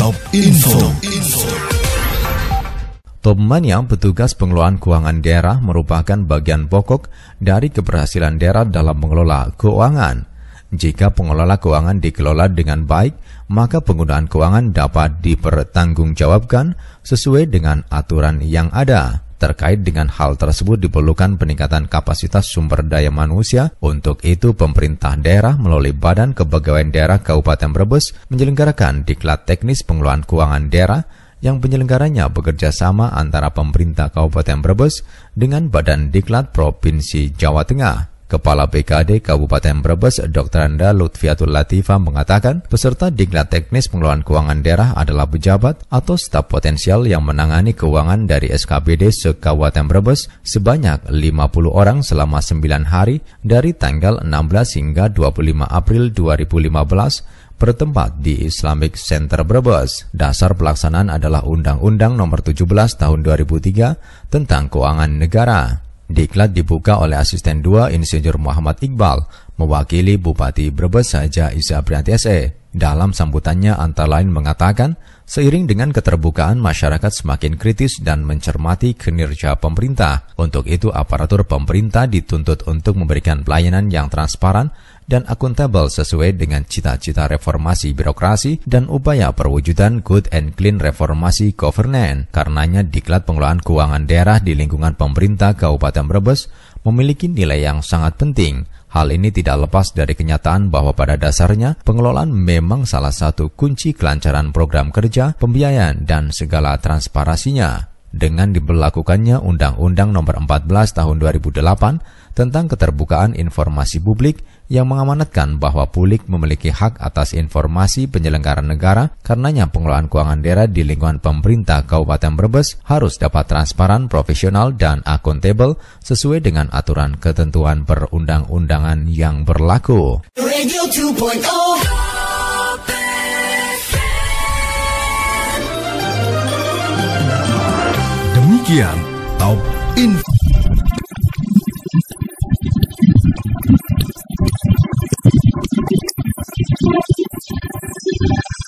Top Info. Top Mania petugas pengelolaan keuangan daerah merupakan bagian pokok dari keberhasilan daerah dalam mengelola keuangan. Jika pengelola keuangan dikelola dengan baik, maka penggunaan keuangan dapat dipertanggungjawabkan sesuai dengan aturan yang ada. Terkait dengan hal tersebut diperlukan peningkatan kapasitas sumber daya manusia. Untuk itu, pemerintah daerah melalui Badan Kepegawaian Daerah Kabupaten Brebes menyelenggarakan diklat teknis pengelolaan keuangan daerah yang penyelenggaranya bekerja sama antara pemerintah Kabupaten Brebes dengan Badan Diklat Provinsi Jawa Tengah. Kepala BKD Kabupaten Brebes, Dr. Anda Lutfiatul Latifah mengatakan, peserta diklat teknis pengelolaan keuangan daerah adalah pejabat atau staf potensial yang menangani keuangan dari SKPD se-Kabupaten Brebes sebanyak 50 orang selama 9 hari dari tanggal 16 hingga 25 April 2015 bertempat di Islamic Center Brebes. Dasar pelaksanaan adalah Undang-Undang Nomor 17 Tahun 2003 tentang Keuangan Negara. Diklat dibuka oleh asisten 2 Insinyur Muhammad Iqbal, mewakili Bupati Brebes Haja Isa Prianti SE. Dalam sambutannya antara lain mengatakan, seiring dengan keterbukaan masyarakat semakin kritis dan mencermati kinerja pemerintah. Untuk itu aparatur pemerintah dituntut untuk memberikan pelayanan yang transparan dan akuntabel sesuai dengan cita-cita reformasi birokrasi dan upaya perwujudan good and clean reformasi governance. Karenanya diklat pengelolaan keuangan daerah di lingkungan pemerintah Kabupaten Brebes memiliki nilai yang sangat penting. Hal ini tidak lepas dari kenyataan bahwa pada dasarnya pengelolaan memang salah satu kunci kelancaran program kerja, pembiayaan, dan segala transparasinya. Dengan diberlakukannya Undang-Undang Nomor 14 Tahun 2008 tentang Keterbukaan Informasi Publik yang mengamanatkan bahwa publik memiliki hak atas informasi penyelenggaraan negara, karenanya pengelolaan keuangan daerah di lingkungan pemerintah Kabupaten Brebes harus dapat transparan, profesional, dan akuntabel sesuai dengan aturan ketentuan perundang-undangan yang berlaku. Oh. Demikian Top Info. すいません。